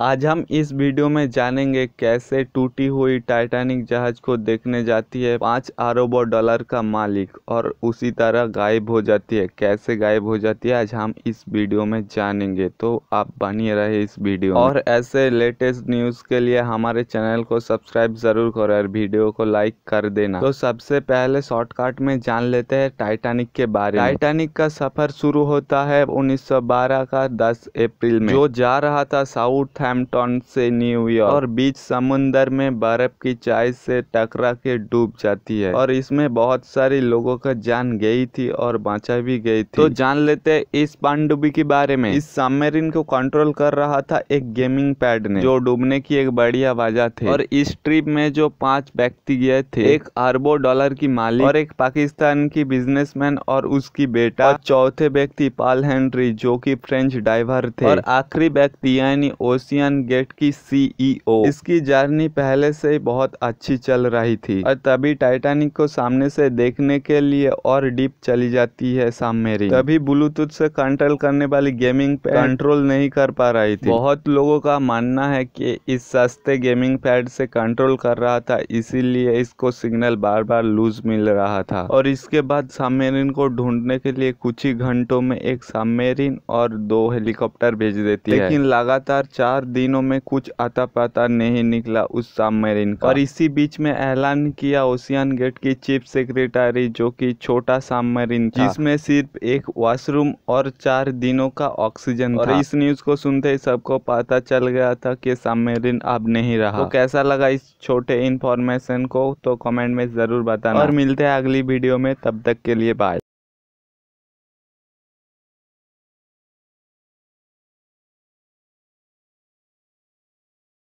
आज हम इस वीडियो में जानेंगे कैसे टूटी हुई टाइटैनिक जहाज को देखने जाती है पांच अरबों डॉलर का मालिक और उसी तरह गायब हो जाती है कैसे गायब हो जाती है आज हम इस वीडियो में जानेंगे तो आप बनिए रहे इस वीडियो और ऐसे लेटेस्ट न्यूज़ के लिए हमारे चैनल को सब्सक्राइब जरूर करो और वीडियो को लाइक कर देना तो सबसे पहले शॉर्टकट में जान लेते हैं टाइटेनिक के बारे में टाइटेनिक का सफर शुरू होता है उन्नीस का दस अप्रैल में जो जा रहा था साउथ हैम्पटन से न्यूयॉर्क और बीच समुंदर में बर्फ की चाय से टकरा के डूब जाती है और इसमें बहुत सारे लोगों का जान गई थी और बचा भी गई थी तो जान लेते इस पांडुबी के बारे में इस सबमेरिन को कंट्रोल कर रहा था एक गेमिंग पैड ने जो डूबने की एक बढ़िया वजह थी और इस ट्रिप में जो पांच व्यक्ति गए थे एक अरबों डॉलर की मालिक और एक पाकिस्तान की बिजनेसमैन और उसकी बेटा चौथे व्यक्ति पाल हेनरी जो की फ्रेंच ड्राइवर थे और आखिरी व्यक्ति यानी ओसियन एशियन गेट की सीईओ इसकी जर्नी पहले से ही बहुत अच्छी चल रही थी और तभी टाइटैनिक को सामने से देखने के लिए और डीप चली जाती है सबमेरिन तभी ब्लूटूथ से कंट्रोल करने वाली गेमिंग पे कंट्रोल नहीं कर पा रही थी बहुत लोगों का मानना है कि इस सस्ते गेमिंग पैड से कंट्रोल कर रहा था इसीलिए इसको सिग्नल बार बार लूज मिल रहा था और इसके बाद सामेरिन को ढूंढने के लिए कुछ ही घंटों में एक सामेरिन और दो हेलीकॉप्टर भेज देती है लेकिन लगातार चार चार दिनों में कुछ आता पाता नहीं निकला उस सबमरीन का और इसी बीच में ऐलान किया ओशियन गेट की चीफ सेक्रेटरी जो कि छोटा सबमरीन जिसमें सिर्फ एक वॉशरूम और चार दिनों का ऑक्सीजन और इस न्यूज को सुनते ही सबको पता चल गया था कि सबमरीन अब नहीं रहा तो कैसा लगा इस छोटे इन्फॉर्मेशन को तो कमेंट में ज़रूर बताना और मिलते हैं अगली वीडियो में तब तक के लिए बाय